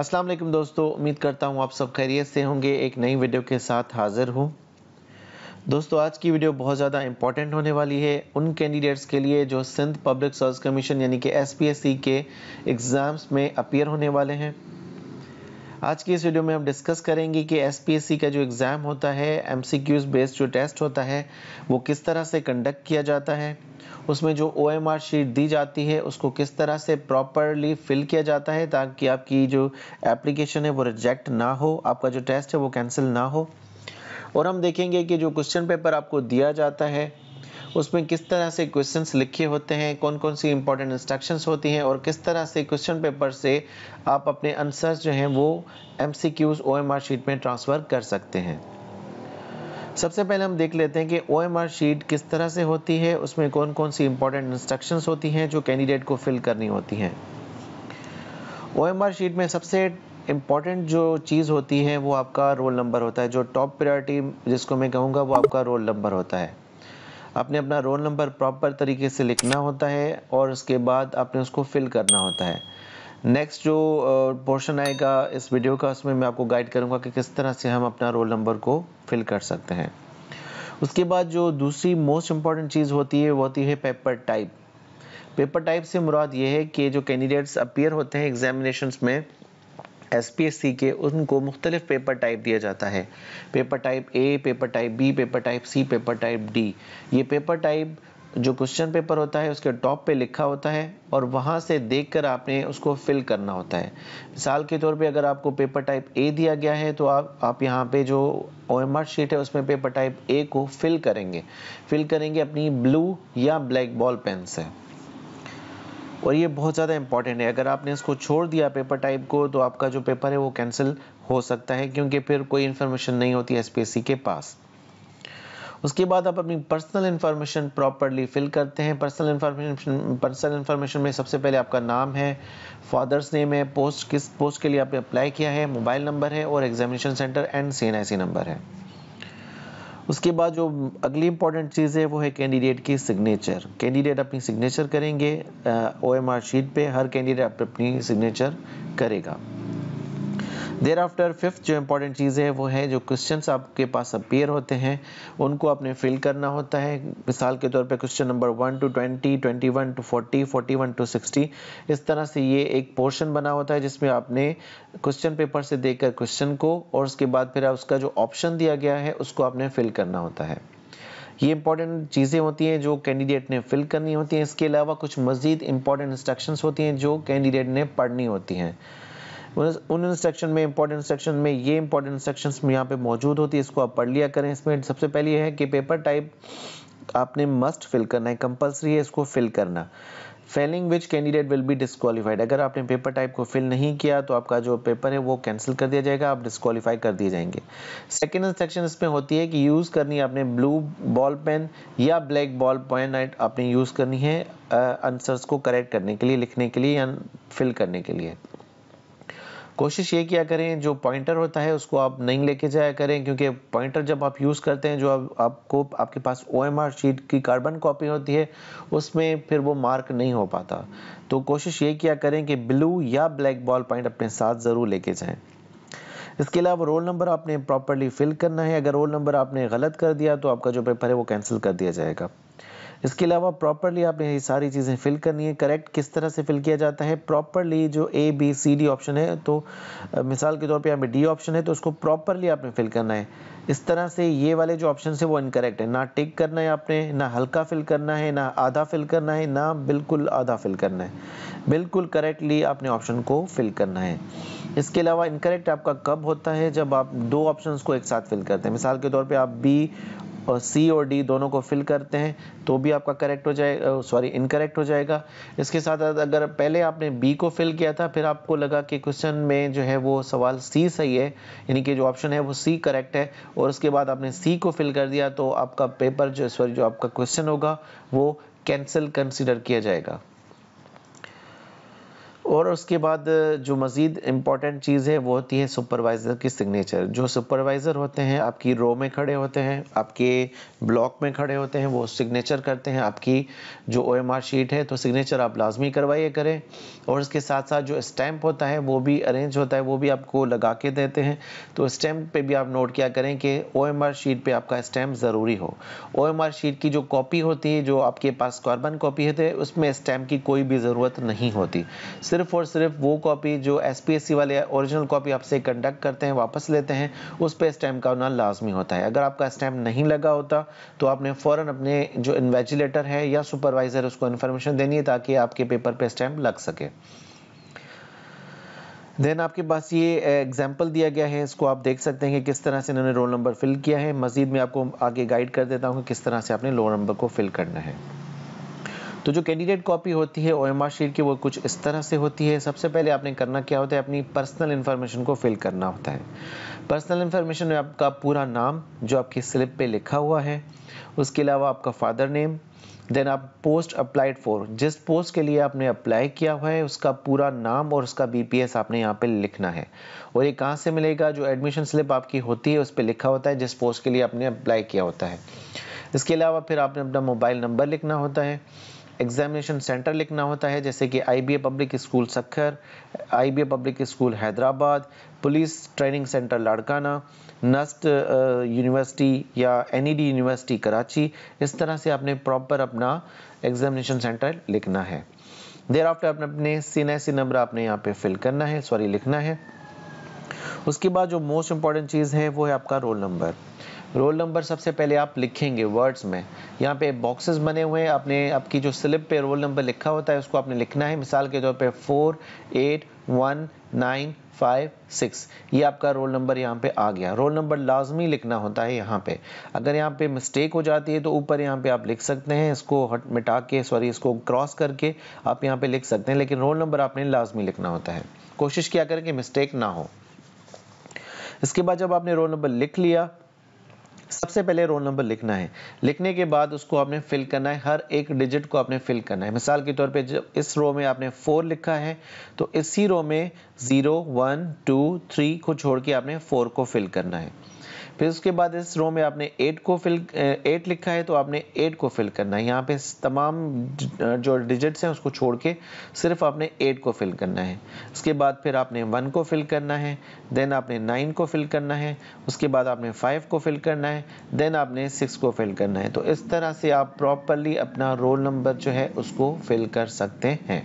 अस्सलाम वालेकुम दोस्तों उम्मीद करता हूँ आप सब खैरियत से होंगे एक नई वीडियो के साथ हाज़िर हूँ दोस्तों आज की वीडियो बहुत ज़्यादा इंपॉर्टेंट होने वाली है उन कैंडिडेट्स के लिए जो सिंध पब्लिक सर्विस कमीशन यानी कि एस के एग्ज़ाम्स में अपियर होने वाले हैं आज की इस वीडियो में हम डिस्कस करेंगे कि एस का जो एग्ज़ाम होता है एम बेस्ड जो टेस्ट होता है वो किस तरह से कंडक्ट किया जाता है उसमें जो ओ शीट दी जाती है उसको किस तरह से प्रॉपरली फिल किया जाता है ताकि आपकी जो एप्लीकेशन है वो रिजेक्ट ना हो आपका जो टेस्ट है वो कैंसिल ना हो और हम देखेंगे कि जो क्वेश्चन पेपर आपको दिया जाता है उसमें किस तरह से क्वेश्चंस लिखे होते हैं कौन कौन सी इंपॉर्टेंट इंस्ट्रक्शंस होती हैं और किस तरह से क्वेश्चन पेपर से आप अपने आंसर्स जो हैं वो M C Qs O M R sheet में ट्रांसफ़र कर सकते हैं सबसे पहले हम देख लेते हैं कि ओ एम आर शीट किस तरह से होती है उसमें कौन कौन सी इंपॉर्टेंट इंस्ट्रक्शंस होती हैं जो कैंडिडेट को फिल करनी होती हैं ओ एम आर शीट में सबसे इम्पॉर्टेंट जो चीज़ होती है वो आपका रोल नंबर होता है जो टॉप प्रायोरिटी जिसको मैं कहूँगा वो आपका रोल नंबर होता है आपने अपना रोल नंबर प्रॉपर तरीके से लिखना होता है और उसके बाद आपने उसको फिल करना होता है नेक्स्ट जो पोर्शन आएगा इस वीडियो का उसमें मैं आपको गाइड करूंगा कि किस तरह से हम अपना रोल नंबर को फिल कर सकते हैं उसके बाद जो दूसरी मोस्ट इम्पॉर्टेंट चीज़ होती है वो होती है पेपर टाइप पेपर टाइप से मुराद ये है कि जो कैंडिडेट्स अपीयर होते हैं एग्जामिनेशंस में एस पी एस सी के उनको मुख्तलिफ पेपर टाइप दिया जाता है paper type A paper type B paper type C paper type D ये पेपर टाइप जो क्वेश्चन पेपर होता है उसके टॉप पे लिखा होता है और वहाँ से देखकर आपने उसको फिल करना होता है मिसाल के तौर पे अगर आपको पेपर टाइप ए दिया गया है तो आप आप यहाँ पे जो ओ एम आर शीट है उसमें पेपर टाइप ए को फिल करेंगे फिल करेंगे अपनी ब्लू या ब्लैक बॉल पेन से और ये बहुत ज़्यादा इंपॉर्टेंट है अगर आपने इसको छोड़ दिया पेपर टाइप को तो आपका जो पेपर है वो कैंसिल हो सकता है क्योंकि फिर कोई इन्फॉर्मेशन नहीं होती एस के पास उसके बाद आप अपनी पर्सनल इन्फॉर्मेशन प्रॉपरली फिल करते हैं पर्सनल इन्फॉर्मेशन पर्सनल इन्फॉर्मेशन में सबसे पहले आपका नाम है फादर्स नेम है पोस्ट किस पोस्ट के लिए आपने अप्लाई किया है मोबाइल नंबर है और examination centre and C number है उसके बाद जो अगली इंपॉर्टेंट चीज़ है वो है कैंडिडेट की सिग्नेचर कैंडिडेट अपनी सिग्नेचर करेंगे ओ एम आर शीट पे हर कैंडिडेट अपनी सिग्नेचर करेगा देर आफ्टर फिफ्थ जो इम्पोर्टेंट चीज़ें हैं वो है जो क्वेश्चन आपके पास अपेयर होते हैं उनको आपने फिल करना होता है मिसाल के तौर पर question number one to twenty twenty one to forty forty one to sixty इस तरह से ये एक पोर्शन बना होता है जिसमें आपने क्वेश्चन पेपर से देखकर क्वेश्चन को और उसके बाद फिर उसका जो ऑप्शन दिया गया है उसको आपने फिल करना होता है ये इंपॉर्टेंट चीज़ें होती हैं जो कैंडिडेट ने फिल करनी होती हैं इसके अलावा कुछ मज़ीद इंपॉर्टेंट इंस्ट्रक्शंस होती हैं जो कैंडिडेट ने पढ़नी होती हैं उन इंस्ट्रक्शन में इंपॉर्टेंट इंस्ट्रक्शन में ये इंपॉर्टेंट इंस्ट्रक्शन यहाँ पे मौजूद होती है इसको आप पढ़ लिया करें इसमें सबसे पहले यह है कि पेपर टाइप आपने मस्ट फिल करना है कंपलसरी है इसको फिल करना failing which candidate will be disqualified अगर आपने पेपर टाइप को फिल नहीं किया तो आपका जो पेपर है वो कैंसिल कर दिया जाएगा आप डिस्कवालीफाई कर दिए जाएंगे सेकेंड इंस्ट्रक्शन इसमें होती है कि यूज़ करनी है आपने ब्लू बॉल पेन या ब्लैक बॉल पेन आपने यूज़ करनी है आंसर्स को करेक्ट करने के लिए लिखने के लिए या फिल करने के लिए कोशिश ये किया करें जो पॉइंटर होता है उसको आप नहीं लेके जाया करें क्योंकि पॉइंटर जब आप यूज़ करते हैं जो आप, आपको आपके पास ओ शीट की कार्बन कॉपी होती है उसमें फिर वो मार्क नहीं हो पाता तो कोशिश ये किया करें कि ब्लू या ब्लैक बॉल पॉइंट अपने साथ ज़रूर लेके जाएँ इसके अलावा रोल नंबर आपने प्रॉपरली फिल करना है अगर रोल नंबर आपने गलत कर दिया तो आपका जो पेपर है वो कैंसिल कर दिया जाएगा इसके अलावा प्रॉपरली आपने ये सारी चीज़ें फिल करनी है करेक्ट किस तरह से फिल किया जाता है प्रॉपरली जो A B C D option है तो मिसाल के तौर पे यहाँ पे डी ऑप्शन है तो उसको प्रॉपरली आपने फिल करना है इस तरह से ये वाले जो ऑप्शन है वो इनकरेक्ट है ना टिक करना है आपने ना हल्का फिल करना है ना आधा फिल करना है ना बिल्कुल आधा फिल करना है बिल्कुल करेक्टली आपने ऑप्शन को फिल करना है इसके अलावा इनकरेक्ट आपका कब होता है जब आप दो ऑप्शंस को एक साथ फिल करते हैं मिसाल के तौर पे आप बी और सी और डी दोनों को फिल करते हैं तो भी आपका करेक्ट हो जाएगा सॉरी इनकरेक्ट हो जाएगा इसके साथ अगर पहले आपने बी को फिल किया था फिर आपको लगा कि क्वेश्चन में जो है वो सवाल सी सही है यानी कि जो ऑप्शन है वो सी करेक्ट है और उसके बाद आपने सी को फिल कर दिया तो आपका पेपर जो सॉरी जो आपका क्वेश्चन होगा वो कैंसिल कंसिडर किया जाएगा और उसके बाद जो मज़ीद इम्पॉर्टेंट चीज़ है वो होती है सुपरवाइज़र की सिग्नेचर जो सुपरवाइज़र होते हैं आपकी रो में खड़े होते हैं आपके ब्लॉक में खड़े होते हैं वो सिग्नेचर करते हैं आपकी जो ओ शीट है तो सिग्नेचर आप लाजमी करवाइए करें और उसके साथ साथ जो स्टैम्प होता है वो भी अरेंज होता है वो भी आपको लगा के देते हैं तो स्टैम्प पर भी आप नोट किया करें कि ओ शीट पर आपका स्टैम्प ज़रूरी हो ओ शीट की जो कॉपी होती है जो आपके पास कार्बन कॉपी होती है उसमें स्टैम्प की कोई भी ज़रूरत नहीं होती सिर्फ और सिर्फ वो कॉपी जो एस वाले ओरिजिनल कॉपी आपसे कंडक्ट करते हैं वापस लेते हैं उस पर स्टैम्प का होना लाजमी होता है अगर आपका स्टैम्प नहीं लगा होता तो आपने फ़ौर अपने जो इन्वेजिलेटर है या सुपरवाइज़र उसको इन्फॉर्मेशन देनी है ताकि आपके पेपर पर स्टैम्प लग सके देन आपके पास ये एग्जाम्पल दिया गया है इसको आप देख सकते हैं कि किस तरह से इन्होंने रोल नंबर फिल किया है मज़ीद मैं आपको आगे गाइड कर देता हूँ कि किस तरह से आपने रोल नंबर को फिल करना है तो जो कैंडिडेट कॉपी होती है ओ शीट की वो कुछ इस तरह से होती है सबसे पहले आपने करना क्या होता है अपनी पर्सनल इन्फॉर्मेशन को फिल करना होता है पर्सनल इन्फॉर्मेशन में आपका पूरा नाम जो आपकी स्लिप पे लिखा हुआ है उसके अलावा आपका फादर नेम देन आप पोस्ट अप्लाइड फॉर जिस पोस्ट के लिए आपने अप्लाई किया हुआ है उसका पूरा नाम और उसका बीपीएस आपने यहाँ पे लिखना है और ये कहाँ से मिलेगा जो एडमिशन स्लिप आपकी होती है उस पर लिखा होता है जिस पोस्ट के लिए आपने अप्लाई किया होता है इसके अलावा फिर आपने अपना मोबाइल नंबर लिखना होता है एग्जामिनेशन सेंटर लिखना होता है जैसे कि I public school Sukkur I public school Hyderabad police training centre Larkana NUST university या एन यूनिवर्सिटी कराची इस तरह से आपने प्रॉपर अपना एग्जामिनेशन सेंटर लिखना है देर आफ्टर आपने अपने सी एसी नंबर आपने यहाँ पे फिल करना है सॉरी लिखना है उसके बाद जो मोस्ट इंपॉर्टेंट चीज़ है वो है आपका रोल नंबर रोल नंबर सबसे पहले आप लिखेंगे वर्ड्स में यहाँ पे बॉक्सेस बने हुए हैं आपने आपकी जो स्लिप पे रोल नंबर लिखा होता है उसको आपने लिखना है मिसाल के तौर पे four eight one nine five six ये आपका रोल नंबर यहाँ पे आ गया रोल नंबर लाजमी लिखना होता है यहाँ पे अगर यहाँ पे मिस्टेक हो जाती है तो ऊपर यहाँ पे आप लिख सकते हैं इसको हट मिटा के सॉरी इसको क्रॉस करके आप यहाँ पे लिख सकते हैं लेकिन रोल नंबर आपने लाजमी लिखना होता है कोशिश किया करें कि मिस्टेक ना हो इसके बाद जब आपने रोल नंबर लिख लिया सबसे पहले रोल नंबर लिखना है लिखने के बाद उसको आपने फिल करना है हर एक डिजिट को आपने फिल करना है मिसाल के तौर पे जब इस रो में आपने फोर लिखा है तो इसी रो में ज़ीरो वन टू थ्री को छोड़ के आपने फोर को फिल करना है फिर उसके बाद इस रो में आपने एट को फिल एट लिखा है तो आपने एट को फिल करना है यहाँ पे तमाम जो डिजिट्स हैं उसको छोड़ के सिर्फ आपने एट को फिल करना है उसके बाद फिर आपने वन को फिल करना है देन आपने नाइन को फिल करना है उसके बाद आपने फाइव को फिल करना है देन आपने सिक्स को फिल करना है तो इस तरह से आप प्रॉपरली अपना रोल नंबर जो है उसको फिल कर सकते हैं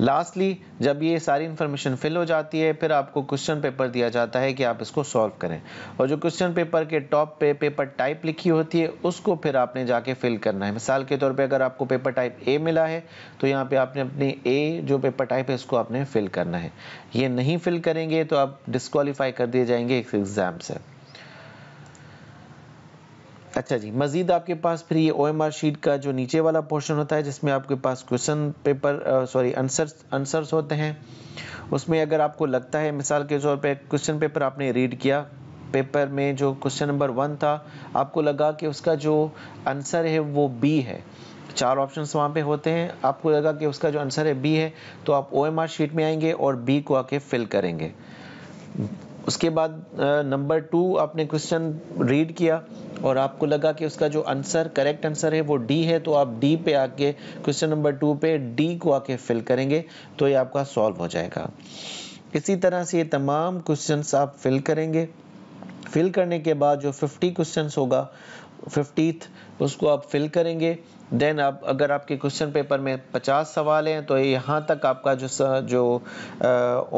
लास्टली जब ये सारी इन्फॉर्मेशन फिल हो जाती है फिर आपको क्वेश्चन पेपर दिया जाता है कि आप इसको सॉल्व करें और जो क्वेश्चन पेपर के टॉप पे पेपर टाइप लिखी होती है उसको फिर आपने जाके फिल करना है मिसाल के तौर पर अगर आपको पेपर टाइप ए मिला है तो यहाँ पर आपने अपनी ए जो पेपर टाइप है इसको आपने फिल करना है ये नहीं फिल करेंगे तो आप डिस्कवालीफाई कर दिए जाएंगे इस एग्ज़ाम से अच्छा जी मज़ीद आपके पास फिर ये ओ एम आर शीट का जो नीचे वाला पोर्शन होता है जिसमें आपके पास question paper sorry answers answers होते हैं उसमें अगर आपको लगता है मिसाल के तौर पे क्वेश्चन पेपर आपने रीड किया पेपर में जो क्वेश्चन नंबर वन था आपको लगा कि उसका जो आंसर है वो बी है चार ऑप्शन वहाँ पे होते हैं आपको लगा कि उसका जो आंसर है बी है तो आप ओ एम आर शीट में आएंगे और बी को आके फिल करेंगे उसके बाद नंबर टू आपने क्वेश्चन रीड किया और आपको लगा कि उसका जो आंसर करेक्ट आंसर है वो डी है तो आप डी पे आके क्वेश्चन नंबर टू पे डी को आके फिल करेंगे तो ये आपका सॉल्व हो जाएगा इसी तरह से ये तमाम क्वेश्चंस आप फिल करेंगे फिल करने के बाद जो 50 क्वेश्चंस होगा फिफ्टीथ उसको आप फिल करेंगे देन आप अगर आपके क्वेश्चन पेपर में 50 सवाल हैं तो यहाँ तक आपका जो जो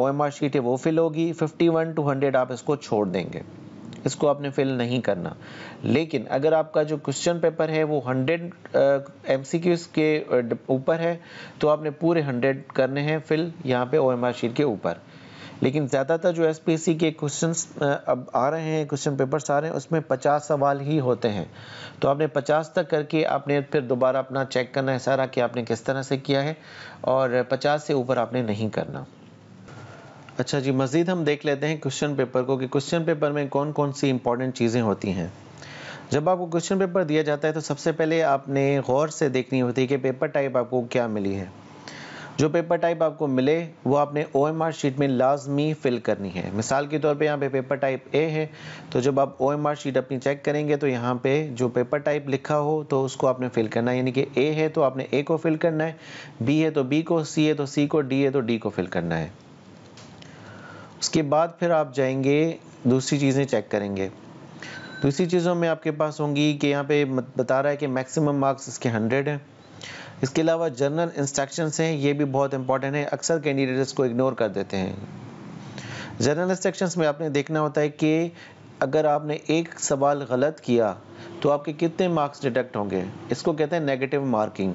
ओ एम आर शीट है वो फिल होगी 51 टू 100 आप इसको छोड़ देंगे इसको आपने फिल नहीं करना लेकिन अगर आपका जो क्वेश्चन पेपर है वो हंड्रेड एम के ऊपर है तो आपने पूरे हंड्रेड करने हैं फिल यहाँ पे ओ एम के ऊपर लेकिन ज़्यादातर जो एस के क्वेश्चन अब आ रहे हैं क्वेश्चन पेपर्स आ रहे हैं उसमें पचास सवाल ही होते हैं तो आपने पचास तक करके आपने फिर दोबारा अपना चेक करना है सारा कि आपने किस तरह से किया है और पचास से ऊपर आपने नहीं करना अच्छा जी मज़ीद हम देख लेते हैं क्वेश्चन पेपर को कि क्वेश्चन पेपर में कौन कौन सी इंपॉर्टेंट चीज़ें होती हैं जब आपको क्वेश्चन पेपर दिया जाता है तो सबसे पहले आपने गौर से देखनी होती है कि पेपर टाइप आपको क्या मिली है जो पेपर टाइप आपको मिले वो आपने ओ एम आर शीट में लाजमी फिल करनी है मिसाल के तौर पे यहाँ पे पेपर टाइप ए है तो जब आप ओ एम आर शीट अपनी चेक करेंगे तो यहाँ पे जो पेपर टाइप लिखा हो तो उसको आपने फिल करना है यानी कि ए है तो आपने ए को फिल करना है बी है तो बी को सी है तो सी को डी है तो डी को फिल करना है उसके बाद फिर आप जाएंगे दूसरी चीज़ें चेक करेंगे दूसरी चीज़ों में आपके पास होंगी कि यहाँ पे बता रहा है कि मैक्सिमम मार्क्स इसके हंड्रेड हैं इसके अलावा जनरल इंस्ट्रक्शंस हैं ये भी बहुत इंपॉर्टेंट है अक्सर कैंडिडेट्स को इग्नोर कर देते हैं जर्नल इंस्ट्रक्शंस में आपने देखना होता है कि अगर आपने एक सवाल गलत किया तो आपके कितने मार्क्स डिडक्ट होंगे इसको कहते हैं नेगेटिव मार्किंग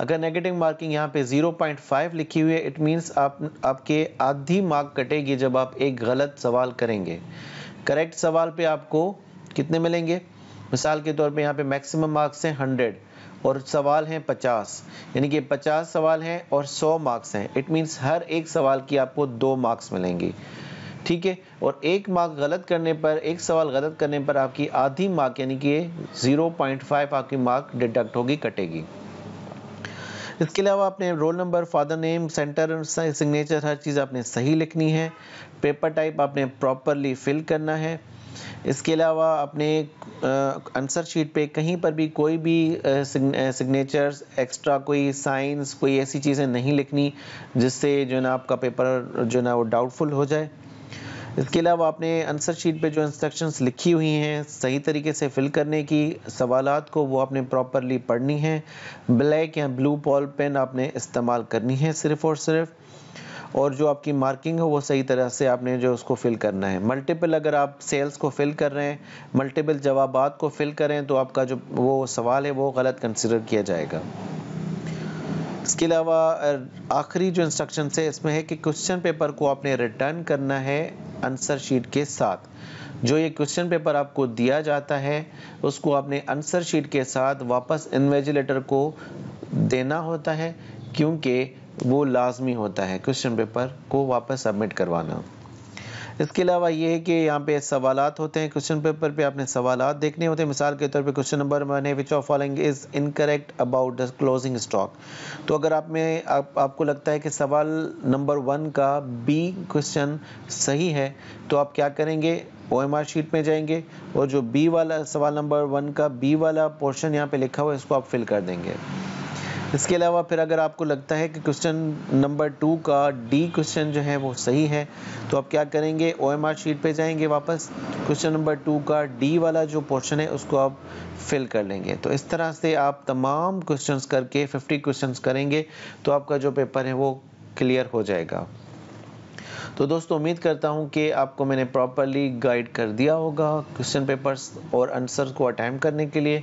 अगर नेगेटिव मार्किंग यहाँ पे 0.5 लिखी हुई है इट मीन्स आप आपके आधी मार्क कटेगी जब आप एक गलत सवाल करेंगे करेक्ट सवाल पे आपको कितने मिलेंगे मिसाल के तौर पे यहाँ पे मैक्सिमम मार्क्स हैं हंड्रेड और सवाल हैं 50 यानी कि 50 सवाल हैं और 100 मार्क्स हैं इट मीन्स हर एक सवाल की आपको दो मार्क्स मिलेंगी ठीक है और एक मार्क गलत करने पर एक सवाल गलत करने पर आपकी आधी मार्क यानी कि 0.5 आपकी मार्क डिडक्ट होगी कटेगी इसके अलावा आपने roll number father name centre signature हर चीज़ आपने सही लिखनी है पेपर टाइप आपने प्रॉपरली फिल करना है इसके अलावा अपने आंसर शीट पे कहीं पर भी कोई भी सिग्नेचर्स एक्स्ट्रा कोई साइंस कोई ऐसी चीज़ें नहीं लिखनी जिससे जो है ना आपका पेपर जो है ना वो डाउटफुल हो जाए इसके अलावा आपने आंसर शीट पे जो इंस्ट्रक्शंस लिखी हुई हैं सही तरीके से फिल करने की सवाल को वो आपने प्रॉपरली पढ़नी है ब्लैक या ब्लू पॉल पेन आपने इस्तेमाल करनी है सिर्फ और सिर्फ और जो आपकी मार्किंग है वो सही तरह से आपने जो उसको फिल करना है मल्टीपल अगर आप सेल्स को फिल कर रहे हैं मल्टीपल जवाब को फिल करें तो आपका जो वो सवाल है वो गलत कंसिडर किया जाएगा इसके अलावा आखिरी जो इंस्ट्रक्शन है इसमें है कि क्वेश्चन पेपर को आपने रिटर्न करना है आंसर शीट के साथ जो ये क्वेश्चन पेपर आपको दिया जाता है उसको आपने आंसर शीट के साथ वापस इन्वेजिलेटर को देना होता है क्योंकि वो लाजमी होता है क्वेश्चन पेपर को वापस सबमिट करवाना इसके अलावा ये है कि यहाँ पे सवाल होते हैं क्वेश्चन पेपर पे आपने सवाल देखने होते हैं मिसाल के तौर पे क्वेश्चन नंबर वन है which of following is incorrect about the closing stock तो अगर आप में आप, आपको लगता है कि सवाल नंबर वन का बी क्वेश्चन सही है तो आप क्या करेंगे ओ शीट में जाएंगे और जो बी वाला सवाल नंबर वन का बी वाला पोर्शन यहाँ पे लिखा हुआ है इसको आप फिल कर देंगे इसके अलावा फिर अगर आपको लगता है कि क्वेश्चन नंबर टू का डी क्वेश्चन जो है वो सही है तो आप क्या करेंगे ओ एम आर शीट पर जाएंगे वापस क्वेश्चन नंबर टू का डी वाला जो पोर्शन है उसको आप फिल कर लेंगे तो इस तरह से आप तमाम क्वेश्चंस करके 50 क्वेश्चंस करेंगे तो आपका जो पेपर है वो क्लियर हो जाएगा तो दोस्तों उम्मीद करता हूँ कि आपको मैंने प्रॉपरली गाइड कर दिया होगा क्वेश्चन पेपर्स और आंसर को अटैम्प करने के लिए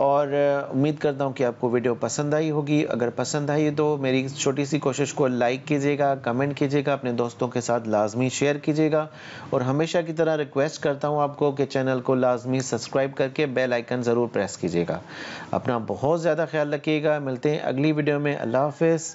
और uh, उम्मीद करता हूँ कि आपको वीडियो पसंद आई होगी अगर पसंद आई तो मेरी छोटी सी कोशिश को लाइक कीजिएगा कमेंट कीजिएगा अपने दोस्तों के साथ लाजमी शेयर कीजिएगा और हमेशा की तरह रिक्वेस्ट करता हूँ आपको कि चैनल को लाजमी सब्सक्राइब करके बेल आइकन ज़रूर प्रेस कीजिएगा अपना बहुत ज़्यादा ख्याल रखिएगा मिलते हैं अगली वीडियो में अल्लाह हाफिज़